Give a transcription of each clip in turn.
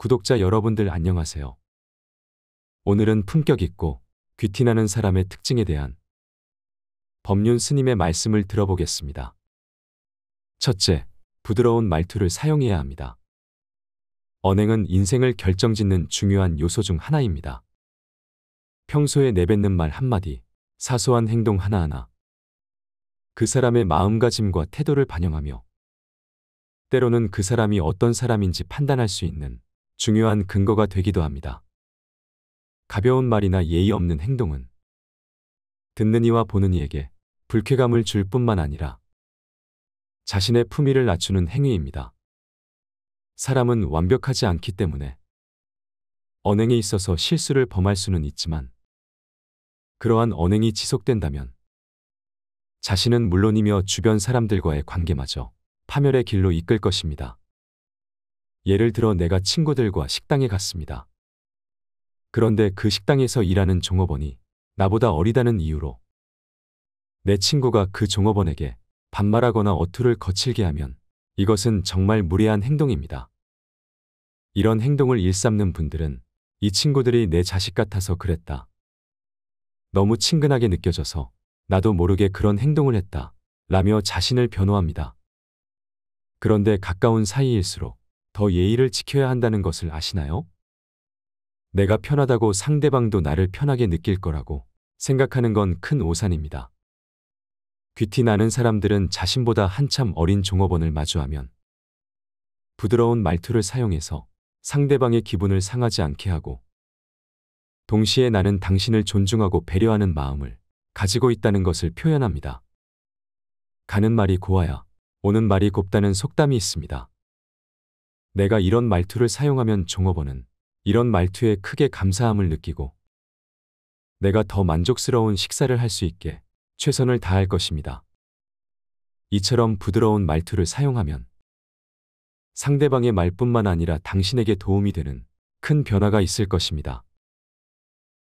구독자 여러분들 안녕하세요. 오늘은 품격 있고 귀티나는 사람의 특징에 대한 법륜 스님의 말씀을 들어보겠습니다. 첫째, 부드러운 말투를 사용해야 합니다. 언행은 인생을 결정짓는 중요한 요소 중 하나입니다. 평소에 내뱉는 말 한마디, 사소한 행동 하나하나, 그 사람의 마음가짐과 태도를 반영하며 때로는 그 사람이 어떤 사람인지 판단할 수 있는 중요한 근거가 되기도 합니다. 가벼운 말이나 예의 없는 행동은 듣는 이와 보는 이에게 불쾌감을 줄 뿐만 아니라 자신의 품위를 낮추는 행위입니다. 사람은 완벽하지 않기 때문에 언행에 있어서 실수를 범할 수는 있지만 그러한 언행이 지속된다면 자신은 물론이며 주변 사람들과의 관계마저 파멸의 길로 이끌 것입니다. 예를 들어 내가 친구들과 식당에 갔습니다. 그런데 그 식당에서 일하는 종업원이 나보다 어리다는 이유로 내 친구가 그 종업원에게 반말하거나 어투를 거칠게 하면 이것은 정말 무례한 행동입니다. 이런 행동을 일삼는 분들은 이 친구들이 내 자식 같아서 그랬다. 너무 친근하게 느껴져서 나도 모르게 그런 행동을 했다. 라며 자신을 변호합니다. 그런데 가까운 사이일수록 더 예의를 지켜야 한다는 것을 아시나요? 내가 편하다고 상대방도 나를 편하게 느낄 거라고 생각하는 건 큰 오산입니다. 귀티 나는 사람들은 자신보다 한참 어린 종업원을 마주하면 부드러운 말투를 사용해서 상대방의 기분을 상하지 않게 하고 동시에 나는 당신을 존중하고 배려하는 마음을 가지고 있다는 것을 표현합니다. 가는 말이 고와야 오는 말이 곱다는 속담이 있습니다. 내가 이런 말투를 사용하면 종업원은 이런 말투에 크게 감사함을 느끼고 내가 더 만족스러운 식사를 할 수 있게 최선을 다할 것입니다. 이처럼 부드러운 말투를 사용하면 상대방의 말뿐만 아니라 당신에게 도움이 되는 큰 변화가 있을 것입니다.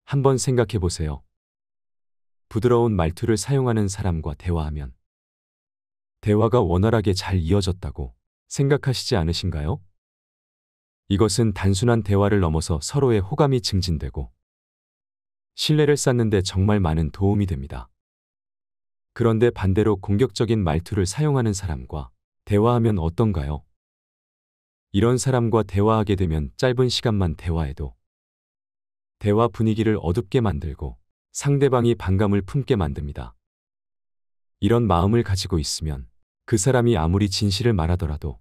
한번 생각해 보세요. 부드러운 말투를 사용하는 사람과 대화하면 대화가 원활하게 잘 이어졌다고 생각하시지 않으신가요? 이것은 단순한 대화를 넘어서 서로의 호감이 증진되고 신뢰를 쌓는데 정말 많은 도움이 됩니다. 그런데 반대로 공격적인 말투를 사용하는 사람과 대화하면 어떤가요? 이런 사람과 대화하게 되면 짧은 시간만 대화해도 대화 분위기를 어둡게 만들고 상대방이 반감을 품게 만듭니다. 이런 마음을 가지고 있으면 그 사람이 아무리 진실을 말하더라도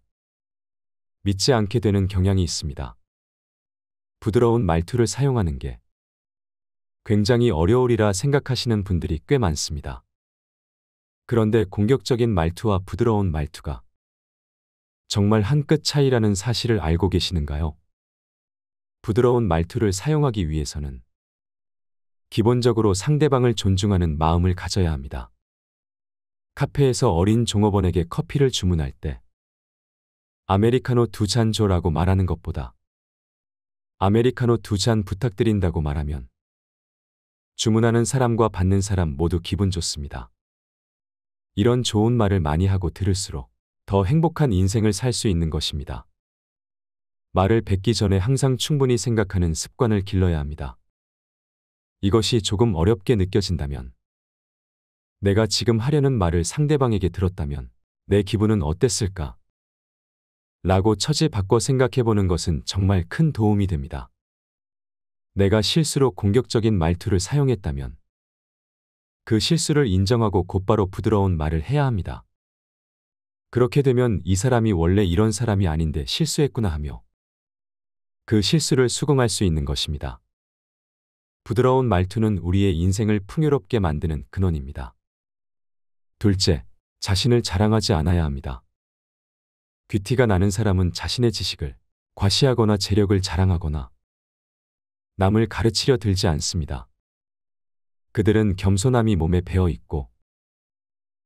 믿지 않게 되는 경향이 있습니다. 부드러운 말투를 사용하는 게 굉장히 어려우리라 생각하시는 분들이 꽤 많습니다. 그런데 공격적인 말투와 부드러운 말투가 정말 한 끗 차이라는 사실을 알고 계시는가요? 부드러운 말투를 사용하기 위해서는 기본적으로 상대방을 존중하는 마음을 가져야 합니다. 카페에서 어린 종업원에게 커피를 주문할 때 아메리카노 두 잔 줘라고 말하는 것보다 아메리카노 두 잔 부탁드린다고 말하면 주문하는 사람과 받는 사람 모두 기분 좋습니다. 이런 좋은 말을 많이 하고 들을수록 더 행복한 인생을 살 수 있는 것입니다. 말을 뱉기 전에 항상 충분히 생각하는 습관을 길러야 합니다. 이것이 조금 어렵게 느껴진다면 내가 지금 하려는 말을 상대방에게 들었다면 내 기분은 어땠을까? 라고 처지 바꿔 생각해보는 것은 정말 큰 도움이 됩니다. 내가 실수로 공격적인 말투를 사용했다면 그 실수를 인정하고 곧바로 부드러운 말을 해야 합니다. 그렇게 되면 이 사람이 원래 이런 사람이 아닌데 실수했구나 하며 그 실수를 수긍할 수 있는 것입니다. 부드러운 말투는 우리의 인생을 풍요롭게 만드는 근원입니다. 둘째, 자신을 자랑하지 않아야 합니다. 귀티가 나는 사람은 자신의 지식을 과시하거나 재력을 자랑하거나 남을 가르치려 들지 않습니다. 그들은 겸손함이 몸에 배어 있고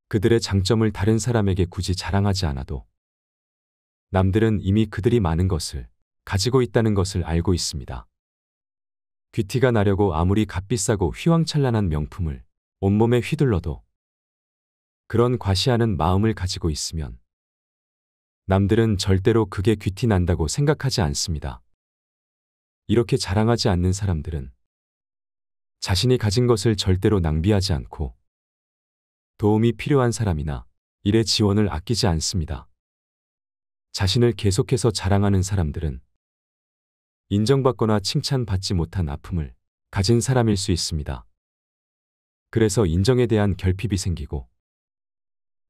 그들의 장점을 다른 사람에게 굳이 자랑하지 않아도 남들은 이미 그들이 많은 것을 가지고 있다는 것을 알고 있습니다. 귀티가 나려고 아무리 값비싸고 휘황찬란한 명품을 온몸에 휘둘러도 그런 과시하는 마음을 가지고 있으면 남들은 절대로 그게 귀티 난다고 생각하지 않습니다. 이렇게 자랑하지 않는 사람들은 자신이 가진 것을 절대로 낭비하지 않고 도움이 필요한 사람이나 일의 지원을 아끼지 않습니다. 자신을 계속해서 자랑하는 사람들은 인정받거나 칭찬받지 못한 아픔을 가진 사람일 수 있습니다. 그래서 인정에 대한 결핍이 생기고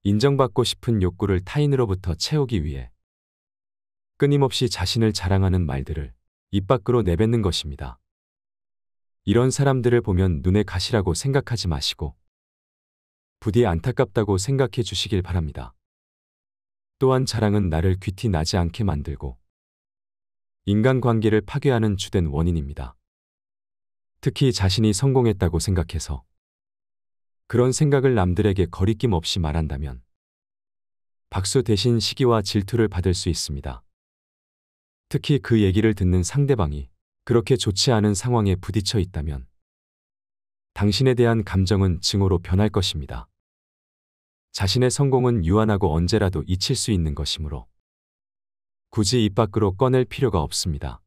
인정받고 싶은 욕구를 타인으로부터 채우기 위해 끊임없이 자신을 자랑하는 말들을 입 밖으로 내뱉는 것입니다. 이런 사람들을 보면 눈에 가시라고 생각하지 마시고 부디 안타깝다고 생각해 주시길 바랍니다. 또한 자랑은 나를 귀티 나지 않게 만들고 인간관계를 파괴하는 주된 원인입니다. 특히 자신이 성공했다고 생각해서 그런 생각을 남들에게 거리낌 없이 말한다면 박수 대신 시기와 질투를 받을 수 있습니다. 특히 그 얘기를 듣는 상대방이 그렇게 좋지 않은 상황에 부딪혀 있다면 당신에 대한 감정은 증오로 변할 것입니다. 자신의 성공은 유한하고 언제라도 잊힐 수 있는 것이므로 굳이 입 밖으로 꺼낼 필요가 없습니다.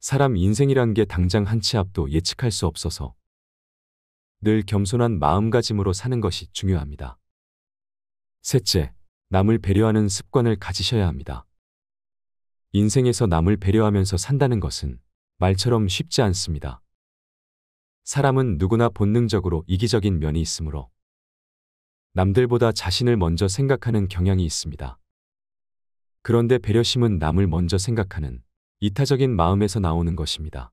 사람 인생이란 게 당장 한 치 앞도 예측할 수 없어서 늘 겸손한 마음가짐으로 사는 것이 중요합니다. 셋째, 남을 배려하는 습관을 가지셔야 합니다. 인생에서 남을 배려하면서 산다는 것은 말처럼 쉽지 않습니다. 사람은 누구나 본능적으로 이기적인 면이 있으므로 남들보다 자신을 먼저 생각하는 경향이 있습니다. 그런데 배려심은 남을 먼저 생각하는 이타적인 마음에서 나오는 것입니다.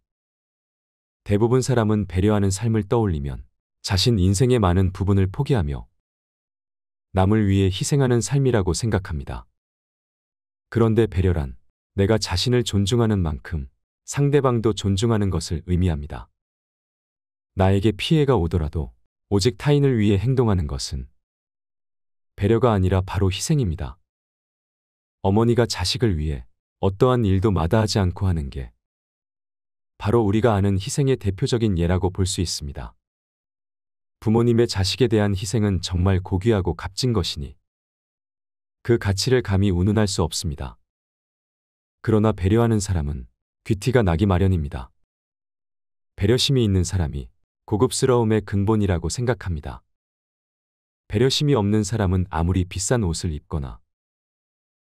대부분 사람은 배려하는 삶을 떠올리면 자신 인생의 많은 부분을 포기하며 남을 위해 희생하는 삶이라고 생각합니다. 그런데 배려란 내가 자신을 존중하는 만큼 상대방도 존중하는 것을 의미합니다. 나에게 피해가 오더라도 오직 타인을 위해 행동하는 것은 배려가 아니라 바로 희생입니다. 어머니가 자식을 위해 어떠한 일도 마다하지 않고 하는 게 바로 우리가 아는 희생의 대표적인 예라고 볼 수 있습니다. 부모님의 자식에 대한 희생은 정말 고귀하고 값진 것이니 그 가치를 감히 운운할 수 없습니다. 그러나 배려하는 사람은 귀티가 나기 마련입니다. 배려심이 있는 사람이 고급스러움의 근본이라고 생각합니다. 배려심이 없는 사람은 아무리 비싼 옷을 입거나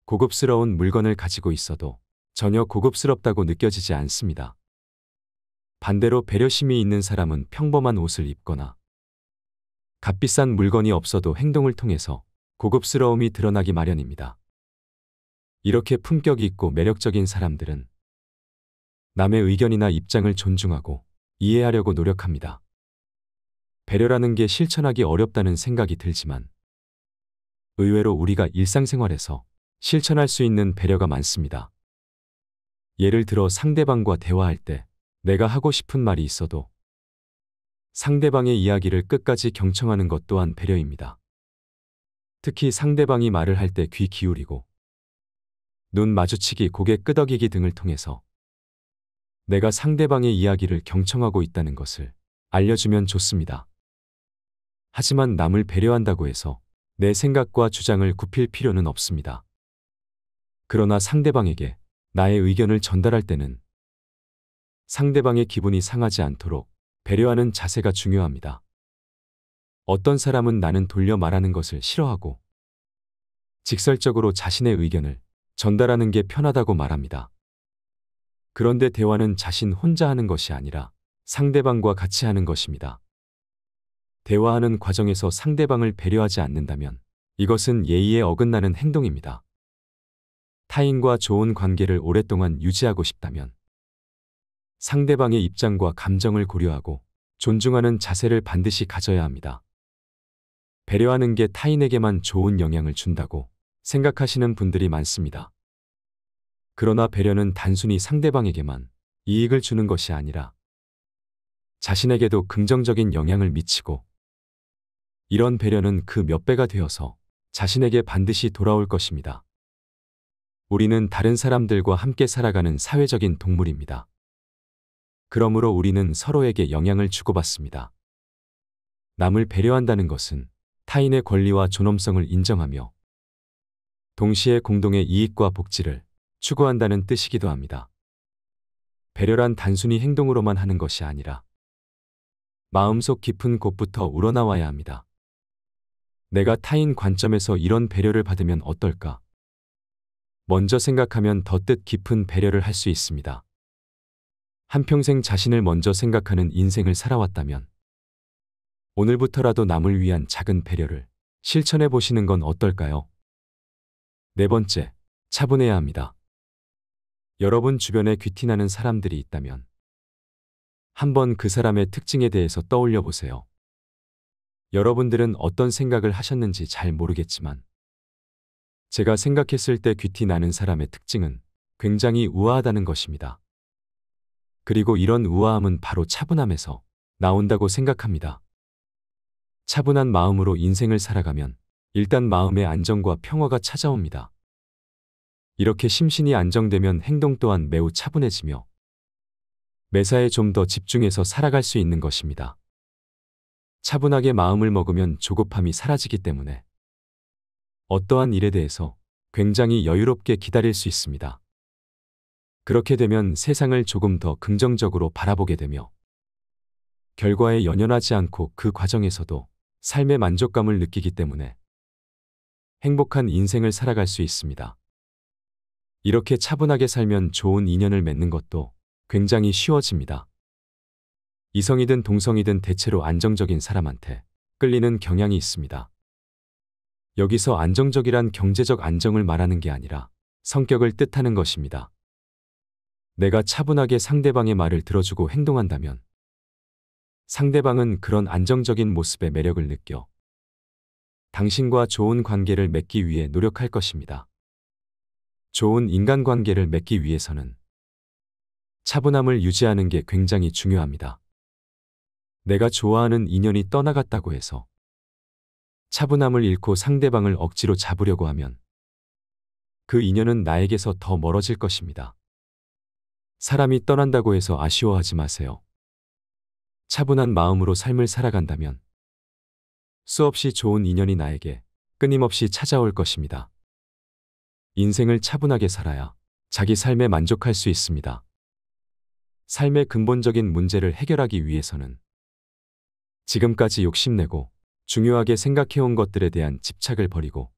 고급스러운 물건을 가지고 있어도 전혀 고급스럽다고 느껴지지 않습니다. 반대로 배려심이 있는 사람은 평범한 옷을 입거나 값비싼 물건이 없어도 행동을 통해서 고급스러움이 드러나기 마련입니다. 이렇게 품격 있고 매력적인 사람들은 남의 의견이나 입장을 존중하고 이해하려고 노력합니다. 배려라는 게 실천하기 어렵다는 생각이 들지만 의외로 우리가 일상생활에서 실천할 수 있는 배려가 많습니다. 예를 들어 상대방과 대화할 때 내가 하고 싶은 말이 있어도 상대방의 이야기를 끝까지 경청하는 것 또한 배려입니다. 특히 상대방이 말을 할 때 귀 기울이고 눈 마주치기, 고개 끄덕이기 등을 통해서 내가 상대방의 이야기를 경청하고 있다는 것을 알려주면 좋습니다. 하지만 남을 배려한다고 해서 내 생각과 주장을 굽힐 필요는 없습니다. 그러나 상대방에게 나의 의견을 전달할 때는 상대방의 기분이 상하지 않도록 배려하는 자세가 중요합니다. 어떤 사람은 나는 돌려 말하는 것을 싫어하고 직설적으로 자신의 의견을 전달하는 게 편하다고 말합니다. 그런데 대화는 자신 혼자 하는 것이 아니라 상대방과 같이 하는 것입니다. 대화하는 과정에서 상대방을 배려하지 않는다면 이것은 예의에 어긋나는 행동입니다. 타인과 좋은 관계를 오랫동안 유지하고 싶다면 상대방의 입장과 감정을 고려하고 존중하는 자세를 반드시 가져야 합니다. 배려하는 게 타인에게만 좋은 영향을 준다고 생각하시는 분들이 많습니다. 그러나 배려는 단순히 상대방에게만 이익을 주는 것이 아니라 자신에게도 긍정적인 영향을 미치고 이런 배려는 그 몇 배가 되어서 자신에게 반드시 돌아올 것입니다. 우리는 다른 사람들과 함께 살아가는 사회적인 동물입니다. 그러므로 우리는 서로에게 영향을 주고받습니다. 남을 배려한다는 것은 타인의 권리와 존엄성을 인정하며 동시에 공동의 이익과 복지를 추구한다는 뜻이기도 합니다. 배려란 단순히 행동으로만 하는 것이 아니라 마음속 깊은 곳부터 우러나와야 합니다. 내가 타인 관점에서 이런 배려를 받으면 어떨까? 먼저 생각하면 더 뜻 깊은 배려를 할 수 있습니다. 한평생 자신을 먼저 생각하는 인생을 살아왔다면 오늘부터라도 남을 위한 작은 배려를 실천해 보시는 건 어떨까요? 네 번째, 차분해야 합니다. 여러분 주변에 귀티나는 사람들이 있다면 한번 그 사람의 특징에 대해서 떠올려 보세요. 여러분들은 어떤 생각을 하셨는지 잘 모르겠지만 제가 생각했을 때 귀티나는 사람의 특징은 굉장히 우아하다는 것입니다. 그리고 이런 우아함은 바로 차분함에서 나온다고 생각합니다. 차분한 마음으로 인생을 살아가면 일단 마음의 안정과 평화가 찾아옵니다. 이렇게 심신이 안정되면 행동 또한 매우 차분해지며 매사에 좀 더 집중해서 살아갈 수 있는 것입니다. 차분하게 마음을 먹으면 조급함이 사라지기 때문에 어떠한 일에 대해서 굉장히 여유롭게 기다릴 수 있습니다. 그렇게 되면 세상을 조금 더 긍정적으로 바라보게 되며 결과에 연연하지 않고 그 과정에서도 삶의 만족감을 느끼기 때문에 행복한 인생을 살아갈 수 있습니다. 이렇게 차분하게 살면 좋은 인연을 맺는 것도 굉장히 쉬워집니다. 이성이든 동성이든 대체로 안정적인 사람한테 끌리는 경향이 있습니다. 여기서 안정적이란 경제적 안정을 말하는 게 아니라 성격을 뜻하는 것입니다. 내가 차분하게 상대방의 말을 들어주고 행동한다면 상대방은 그런 안정적인 모습의 매력을 느껴 당신과 좋은 관계를 맺기 위해 노력할 것입니다. 좋은 인간관계를 맺기 위해서는 차분함을 유지하는 게 굉장히 중요합니다. 내가 좋아하는 인연이 떠나갔다고 해서 차분함을 잃고 상대방을 억지로 잡으려고 하면 그 인연은 나에게서 더 멀어질 것입니다. 사람이 떠난다고 해서 아쉬워하지 마세요. 차분한 마음으로 삶을 살아간다면 수없이 좋은 인연이 나에게 끊임없이 찾아올 것입니다. 인생을 차분하게 살아야 자기 삶에 만족할 수 있습니다. 삶의 근본적인 문제를 해결하기 위해서는 지금까지 욕심내고 중요하게 생각해온 것들에 대한 집착을 버리고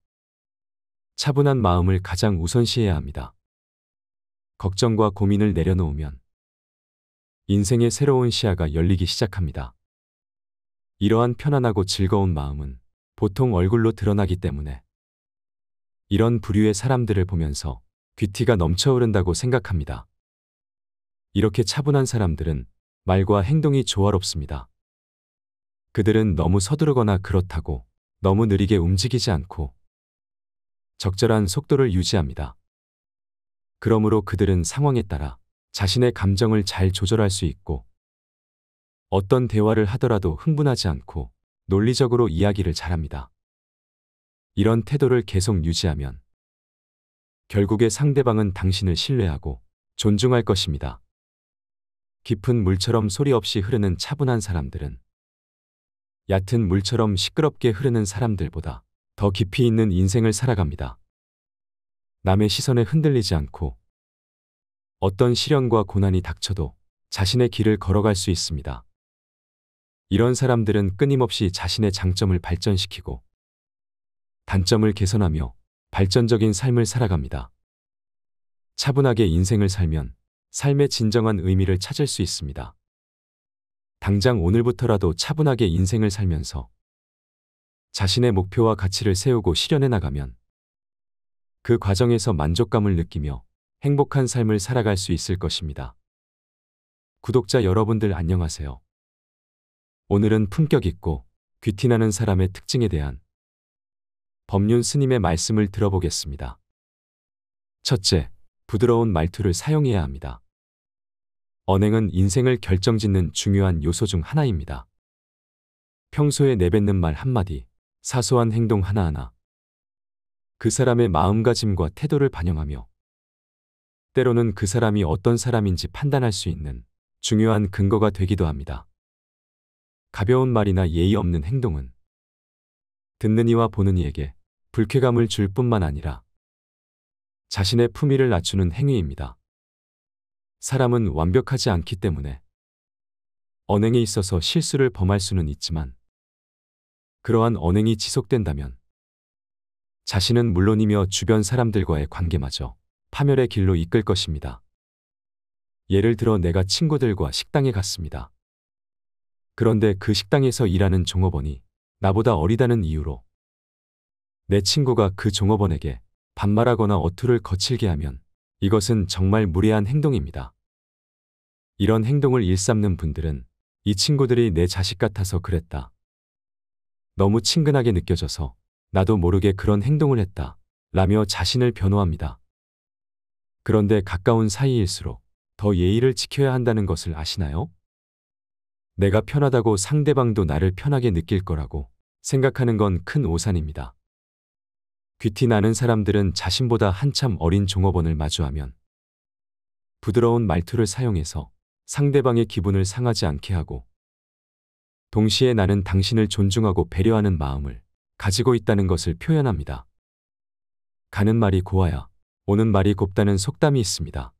차분한 마음을 가장 우선시해야 합니다. 걱정과 고민을 내려놓으면 인생의 새로운 시야가 열리기 시작합니다. 이러한 편안하고 즐거운 마음은 보통 얼굴로 드러나기 때문에 이런 부류의 사람들을 보면서 귀티가 넘쳐흐른다고 생각합니다. 이렇게 차분한 사람들은 말과 행동이 조화롭습니다. 그들은 너무 서두르거나 그렇다고 너무 느리게 움직이지 않고 적절한 속도를 유지합니다. 그러므로 그들은 상황에 따라 자신의 감정을 잘 조절할 수 있고 어떤 대화를 하더라도 흥분하지 않고 논리적으로 이야기를 잘합니다. 이런 태도를 계속 유지하면 결국에 상대방은 당신을 신뢰하고 존중할 것입니다. 깊은 물처럼 소리 없이 흐르는 차분한 사람들은 얕은 물처럼 시끄럽게 흐르는 사람들보다 더 깊이 있는 인생을 살아갑니다. 남의 시선에 흔들리지 않고 어떤 시련과 고난이 닥쳐도 자신의 길을 걸어갈 수 있습니다. 이런 사람들은 끊임없이 자신의 장점을 발전시키고 단점을 개선하며 발전적인 삶을 살아갑니다. 차분하게 인생을 살면 삶의 진정한 의미를 찾을 수 있습니다. 당장 오늘부터라도 차분하게 인생을 살면서 자신의 목표와 가치를 세우고 실현해 나가면 그 과정에서 만족감을 느끼며 행복한 삶을 살아갈 수 있을 것입니다. 구독자 여러분들 안녕하세요. 오늘은 품격 있고 귀티나는 사람의 특징에 대한 법륜 스님의 말씀을 들어보겠습니다. 첫째, 부드러운 말투를 사용해야 합니다. 언행은 인생을 결정짓는 중요한 요소 중 하나입니다. 평소에 내뱉는 말 한마디, 사소한 행동 하나하나, 그 사람의 마음가짐과 태도를 반영하며 때로는 그 사람이 어떤 사람인지 판단할 수 있는 중요한 근거가 되기도 합니다. 가벼운 말이나 예의 없는 행동은 듣는 이와 보는 이에게 불쾌감을 줄 뿐만 아니라 자신의 품위를 낮추는 행위입니다. 사람은 완벽하지 않기 때문에 언행에 있어서 실수를 범할 수는 있지만 그러한 언행이 지속된다면 자신은 물론이며 주변 사람들과의 관계마저 파멸의 길로 이끌 것입니다. 예를 들어 내가 친구들과 식당에 갔습니다. 그런데 그 식당에서 일하는 종업원이 나보다 어리다는 이유로 내 친구가 그 종업원에게 반말하거나 어투를 거칠게 하면 이것은 정말 무례한 행동입니다. 이런 행동을 일삼는 분들은 이 친구들이 내 자식 같아서 그랬다. 너무 친근하게 느껴져서 나도 모르게 그런 행동을 했다. 라며 자신을 변호합니다. 그런데 가까운 사이일수록 더 예의를 지켜야 한다는 것을 아시나요? 내가 편하다고 상대방도 나를 편하게 느낄 거라고 생각하는 건 큰 오산입니다. 귀티 나는 사람들은 자신보다 한참 어린 종업원을 마주하면 부드러운 말투를 사용해서 상대방의 기분을 상하지 않게 하고 동시에 나는 당신을 존중하고 배려하는 마음을 가지고 있다는 것을 표현합니다. 가는 말이 고와야 오는 말이 곱다는 속담이 있습니다.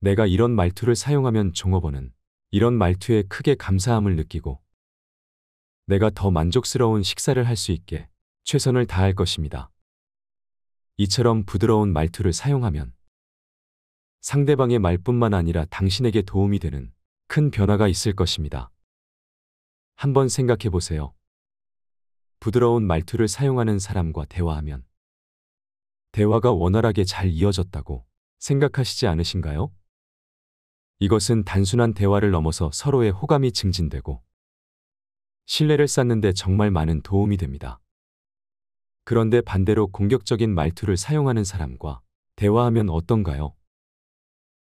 내가 이런 말투를 사용하면 종업원은 이런 말투에 크게 감사함을 느끼고 내가 더 만족스러운 식사를 할 수 있게 최선을 다할 것입니다. 이처럼 부드러운 말투를 사용하면 상대방의 말뿐만 아니라 당신에게 도움이 되는 큰 변화가 있을 것입니다. 한번 생각해 보세요. 부드러운 말투를 사용하는 사람과 대화하면 대화가 원활하게 잘 이어졌다고 생각하시지 않으신가요? 이것은 단순한 대화를 넘어서 서로의 호감이 증진되고 신뢰를 쌓는데 정말 많은 도움이 됩니다. 그런데 반대로 공격적인 말투를 사용하는 사람과 대화하면 어떤가요?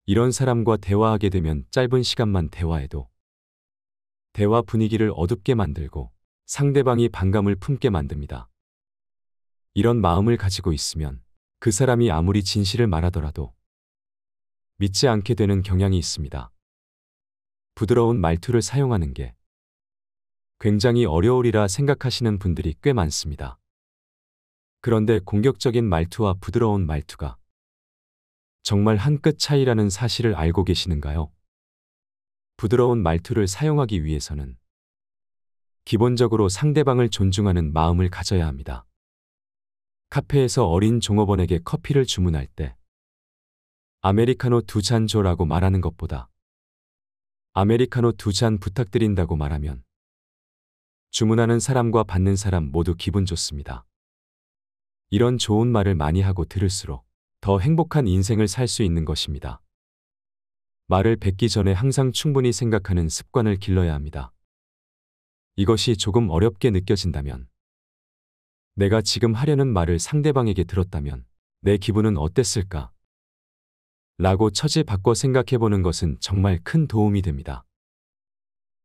이런 사람과 대화하게 되면 짧은 시간만 대화해도 대화 분위기를 어둡게 만들고 상대방이 반감을 품게 만듭니다. 이런 마음을 가지고 있으면 그 사람이 아무리 진실을 말하더라도 믿지 않게 되는 경향이 있습니다. 부드러운 말투를 사용하는 게 굉장히 어려우리라 생각하시는 분들이 꽤 많습니다. 그런데 공격적인 말투와 부드러운 말투가 정말 한 끗 차이라는 사실을 알고 계시는가요? 부드러운 말투를 사용하기 위해서는 기본적으로 상대방을 존중하는 마음을 가져야 합니다. 카페에서 어린 종업원에게 커피를 주문할 때 아메리카노 두 잔 줘라고 말하는 것보다 아메리카노 두 잔 부탁드린다고 말하면 주문하는 사람과 받는 사람 모두 기분 좋습니다. 이런 좋은 말을 많이 하고 들을수록 더 행복한 인생을 살 수 있는 것입니다. 말을 뱉기 전에 항상 충분히 생각하는 습관을 길러야 합니다. 이것이 조금 어렵게 느껴진다면 내가 지금 하려는 말을 상대방에게 들었다면 내 기분은 어땠을까? 라고 처지 바꿔 생각해보는 것은 정말 큰 도움이 됩니다.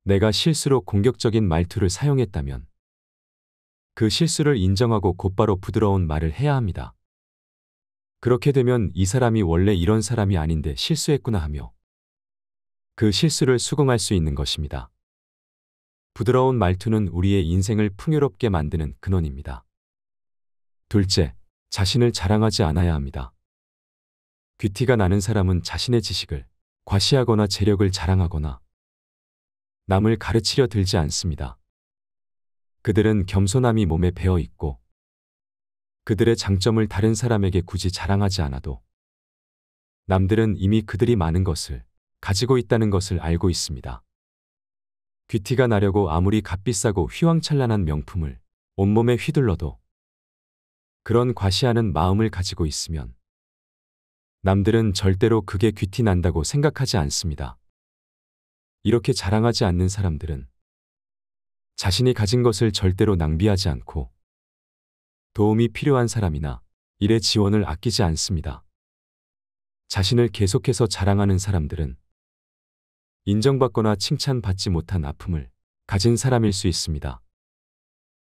내가 실수로 공격적인 말투를 사용했다면 그 실수를 인정하고 곧바로 부드러운 말을 해야 합니다. 그렇게 되면 이 사람이 원래 이런 사람이 아닌데 실수했구나 하며 그 실수를 수긍할 수 있는 것입니다. 부드러운 말투는 우리의 인생을 풍요롭게 만드는 근원입니다. 둘째, 자신을 자랑하지 않아야 합니다. 귀티가 나는 사람은 자신의 지식을 과시하거나 재력을 자랑하거나 남을 가르치려 들지 않습니다. 그들은 겸손함이 몸에 배어 있고 그들의 장점을 다른 사람에게 굳이 자랑하지 않아도 남들은 이미 그들이 많은 것을 가지고 있다는 것을 알고 있습니다. 귀티가 나려고 아무리 값비싸고 휘황찬란한 명품을 온몸에 휘둘러도 그런 과시하는 마음을 가지고 있으면 남들은 절대로 그게 귀티 난다고 생각하지 않습니다. 이렇게 자랑하지 않는 사람들은 자신이 가진 것을 절대로 낭비하지 않고 도움이 필요한 사람이나 일의 지원을 아끼지 않습니다. 자신을 계속해서 자랑하는 사람들은 인정받거나 칭찬받지 못한 아픔을 가진 사람일 수 있습니다.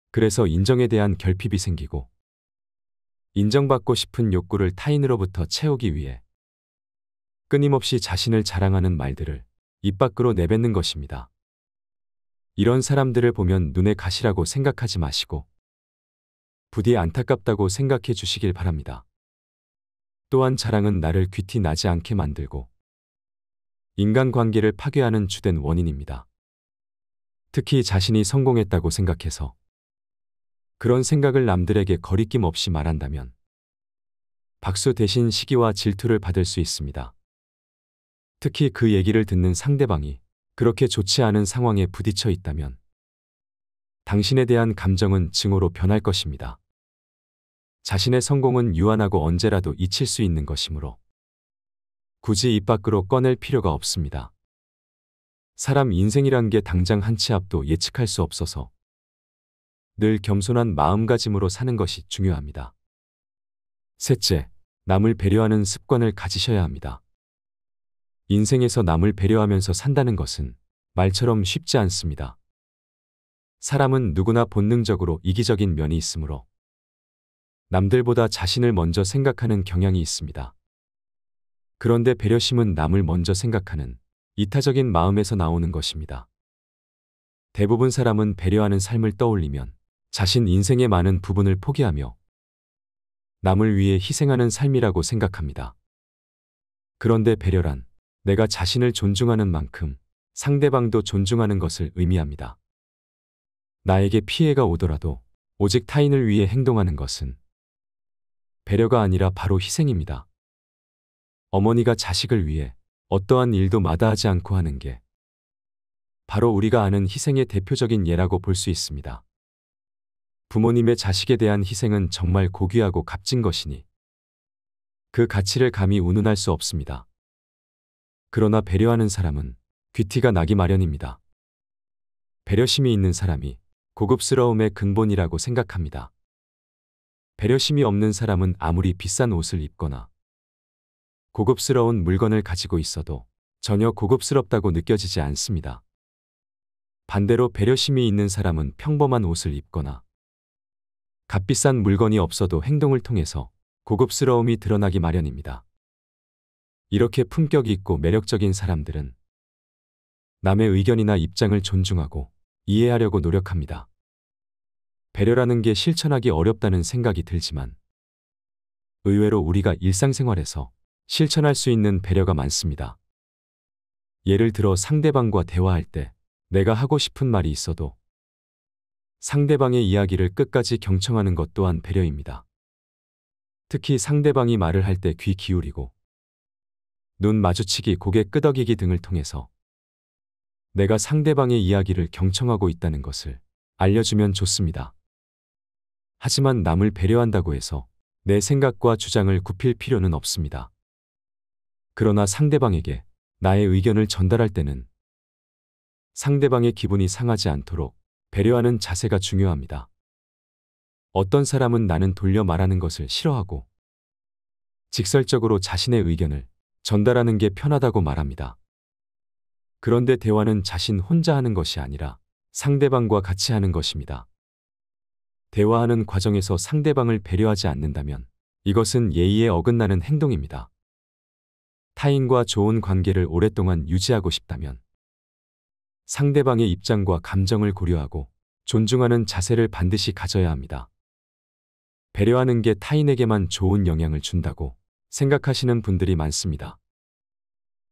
그래서 인정에 대한 결핍이 생기고 인정받고 싶은 욕구를 타인으로부터 채우기 위해 끊임없이 자신을 자랑하는 말들을 입 밖으로 내뱉는 것입니다. 이런 사람들을 보면 눈에 가시라고 생각하지 마시고 부디 안타깝다고 생각해 주시길 바랍니다. 또한 자랑은 나를 귀티 나지 않게 만들고 인간관계를 파괴하는 주된 원인입니다. 특히 자신이 성공했다고 생각해서 그런 생각을 남들에게 거리낌 없이 말한다면 박수 대신 시기와 질투를 받을 수 있습니다. 특히 그 얘기를 듣는 상대방이 그렇게 좋지 않은 상황에 부딪혀 있다면 당신에 대한 감정은 증오로 변할 것입니다. 자신의 성공은 유한하고 언제라도 잊힐 수 있는 것이므로 굳이 입 밖으로 꺼낼 필요가 없습니다. 사람 인생이란 게 당장 한치 앞도 예측할 수 없어서 늘 겸손한 마음가짐으로 사는 것이 중요합니다. 셋째, 남을 배려하는 습관을 가지셔야 합니다. 인생에서 남을 배려하면서 산다는 것은 말처럼 쉽지 않습니다. 사람은 누구나 본능적으로 이기적인 면이 있으므로 남들보다 자신을 먼저 생각하는 경향이 있습니다. 그런데 배려심은 남을 먼저 생각하는 이타적인 마음에서 나오는 것입니다. 대부분 사람은 배려하는 삶을 떠올리면 자신 인생의 많은 부분을 포기하며 남을 위해 희생하는 삶이라고 생각합니다. 그런데 배려란 내가 자신을 존중하는 만큼 상대방도 존중하는 것을 의미합니다. 나에게 피해가 오더라도 오직 타인을 위해 행동하는 것은 배려가 아니라 바로 희생입니다. 어머니가 자식을 위해 어떠한 일도 마다하지 않고 하는 게 바로 우리가 아는 희생의 대표적인 예라고 볼 수 있습니다. 부모님의 자식에 대한 희생은 정말 고귀하고 값진 것이니 그 가치를 감히 운운할 수 없습니다. 그러나 배려하는 사람은 귀티가 나기 마련입니다. 배려심이 있는 사람이 고급스러움의 근본이라고 생각합니다. 배려심이 없는 사람은 아무리 비싼 옷을 입거나 고급스러운 물건을 가지고 있어도 전혀 고급스럽다고 느껴지지 않습니다. 반대로 배려심이 있는 사람은 평범한 옷을 입거나 값비싼 물건이 없어도 행동을 통해서 고급스러움이 드러나기 마련입니다. 이렇게 품격 있고 매력적인 사람들은 남의 의견이나 입장을 존중하고 이해하려고 노력합니다. 배려라는 게 실천하기 어렵다는 생각이 들지만 의외로 우리가 일상생활에서 실천할 수 있는 배려가 많습니다. 예를 들어 상대방과 대화할 때 내가 하고 싶은 말이 있어도 상대방의 이야기를 끝까지 경청하는 것 또한 배려입니다. 특히 상대방이 말을 할 때 귀 기울이고 눈 마주치기, 고개 끄덕이기 등을 통해서 내가 상대방의 이야기를 경청하고 있다는 것을 알려주면 좋습니다. 하지만 남을 배려한다고 해서 내 생각과 주장을 굽힐 필요는 없습니다. 그러나 상대방에게 나의 의견을 전달할 때는 상대방의 기분이 상하지 않도록 배려하는 자세가 중요합니다. 어떤 사람은 나는 돌려 말하는 것을 싫어하고 직설적으로 자신의 의견을 전달하는 게 편하다고 말합니다. 그런데 대화는 자신 혼자 하는 것이 아니라 상대방과 같이 하는 것입니다. 대화하는 과정에서 상대방을 배려하지 않는다면 이것은 예의에 어긋나는 행동입니다. 타인과 좋은 관계를 오랫동안 유지하고 싶다면 상대방의 입장과 감정을 고려하고 존중하는 자세를 반드시 가져야 합니다. 배려하는 게 타인에게만 좋은 영향을 준다고 생각하시는 분들이 많습니다.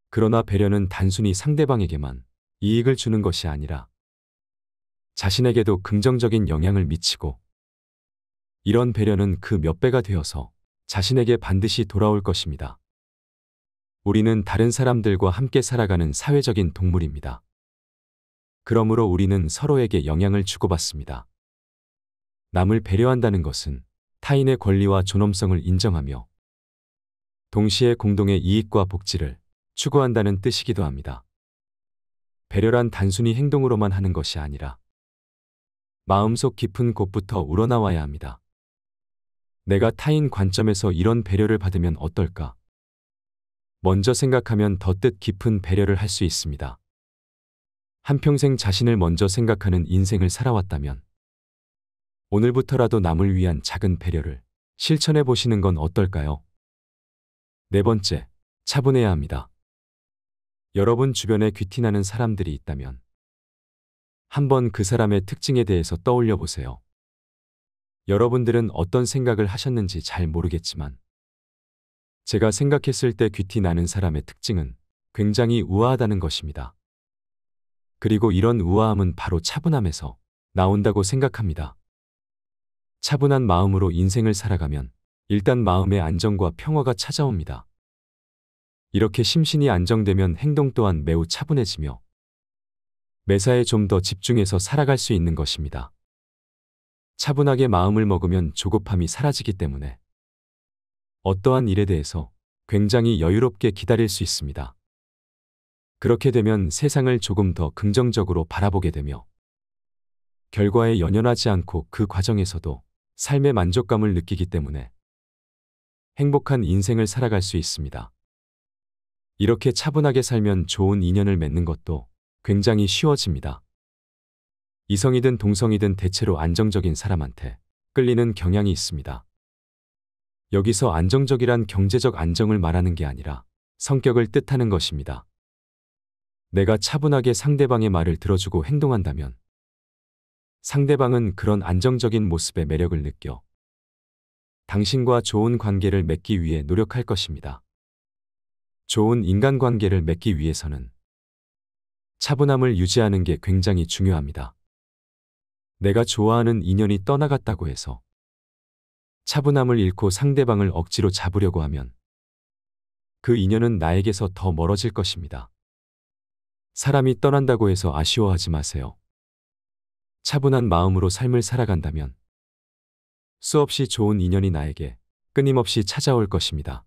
그러나 배려는 단순히 상대방에게만 이익을 주는 것이 아니라 자신에게도 긍정적인 영향을 미치고 이런 배려는 그 몇 배가 되어서 자신에게 반드시 돌아올 것입니다. 우리는 다른 사람들과 함께 살아가는 사회적인 동물입니다. 그러므로 우리는 서로에게 영향을 주고받습니다. 남을 배려한다는 것은 타인의 권리와 존엄성을 인정하며 동시에 공동의 이익과 복지를 추구한다는 뜻이기도 합니다. 배려란 단순히 행동으로만 하는 것이 아니라 마음속 깊은 곳부터 우러나와야 합니다. 내가 타인 관점에서 이런 배려를 받으면 어떨까? 먼저 생각하면 더 뜻 깊은 배려를 할 수 있습니다. 한평생 자신을 먼저 생각하는 인생을 살아왔다면 오늘부터라도 남을 위한 작은 배려를 실천해 보시는 건 어떨까요? 네 번째, 차분해야 합니다. 여러분 주변에 귀티나는 사람들이 있다면 한번 그 사람의 특징에 대해서 떠올려 보세요. 여러분들은 어떤 생각을 하셨는지 잘 모르겠지만 제가 생각했을 때 귀티 나는 사람의 특징은 굉장히 우아하다는 것입니다. 그리고 이런 우아함은 바로 차분함에서 나온다고 생각합니다. 차분한 마음으로 인생을 살아가면 일단 마음의 안정과 평화가 찾아옵니다. 이렇게 심신이 안정되면 행동 또한 매우 차분해지며 매사에 좀 더 집중해서 살아갈 수 있는 것입니다. 차분하게 마음을 먹으면 조급함이 사라지기 때문에 어떠한 일에 대해서 굉장히 여유롭게 기다릴 수 있습니다. 그렇게 되면 세상을 조금 더 긍정적으로 바라보게 되며 결과에 연연하지 않고 그 과정에서도 삶의 만족감을 느끼기 때문에 행복한 인생을 살아갈 수 있습니다. 이렇게 차분하게 살면 좋은 인연을 맺는 것도 굉장히 쉬워집니다. 이성이든 동성이든 대체로 안정적인 사람한테 끌리는 경향이 있습니다. 여기서 안정적이란 경제적 안정을 말하는 게 아니라 성격을 뜻하는 것입니다. 내가 차분하게 상대방의 말을 들어주고 행동한다면 상대방은 그런 안정적인 모습의 매력을 느껴 당신과 좋은 관계를 맺기 위해 노력할 것입니다. 좋은 인간관계를 맺기 위해서는 차분함을 유지하는 게 굉장히 중요합니다. 내가 좋아하는 인연이 떠나갔다고 해서 차분함을 잃고 상대방을 억지로 잡으려고 하면 그 인연은 나에게서 더 멀어질 것입니다. 사람이 떠난다고 해서 아쉬워하지 마세요. 차분한 마음으로 삶을 살아간다면 수없이 좋은 인연이 나에게 끊임없이 찾아올 것입니다.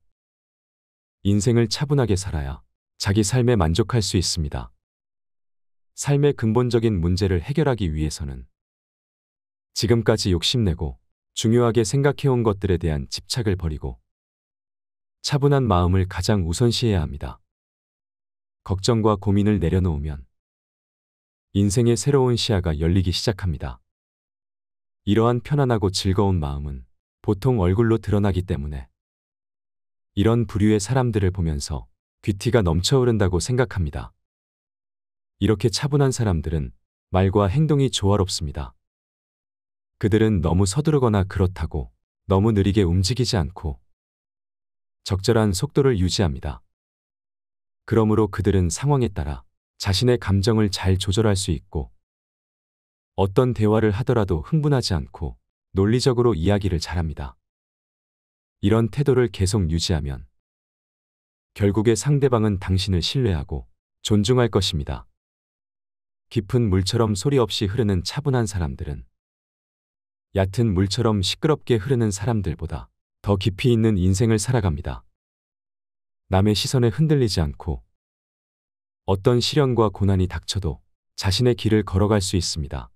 인생을 차분하게 살아야 자기 삶에 만족할 수 있습니다. 삶의 근본적인 문제를 해결하기 위해서는 지금까지 욕심내고 중요하게 생각해온 것들에 대한 집착을 버리고 차분한 마음을 가장 우선시해야 합니다. 걱정과 고민을 내려놓으면 인생의 새로운 시야가 열리기 시작합니다. 이러한 편안하고 즐거운 마음은 보통 얼굴로 드러나기 때문에 이런 부류의 사람들을 보면서 귀티가 넘쳐 오른다고 생각합니다. 이렇게 차분한 사람들은 말과 행동이 조화롭습니다. 그들은 너무 서두르거나 그렇다고 너무 느리게 움직이지 않고 적절한 속도를 유지합니다. 그러므로 그들은 상황에 따라 자신의 감정을 잘 조절할 수 있고 어떤 대화를 하더라도 흥분하지 않고 논리적으로 이야기를 잘합니다. 이런 태도를 계속 유지하면 결국에 상대방은 당신을 신뢰하고 존중할 것입니다. 깊은 물처럼 소리 없이 흐르는 차분한 사람들은 얕은 물처럼 시끄럽게 흐르는 사람들보다 더 깊이 있는 인생을 살아갑니다. 남의 시선에 흔들리지 않고 어떤 시련과 고난이 닥쳐도 자신의 길을 걸어갈 수 있습니다.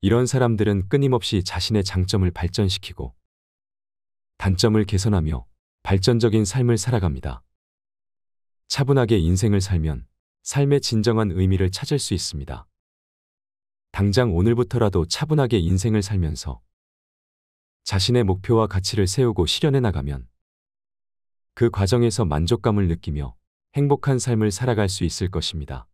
이런 사람들은 끊임없이 자신의 장점을 발전시키고 단점을 개선하며 발전적인 삶을 살아갑니다. 차분하게 인생을 살면 삶의 진정한 의미를 찾을 수 있습니다. 당장 오늘부터라도 차분하게 인생을 살면서 자신의 목표와 가치를 세우고 실현해 나가면 그 과정에서 만족감을 느끼며 행복한 삶을 살아갈 수 있을 것입니다.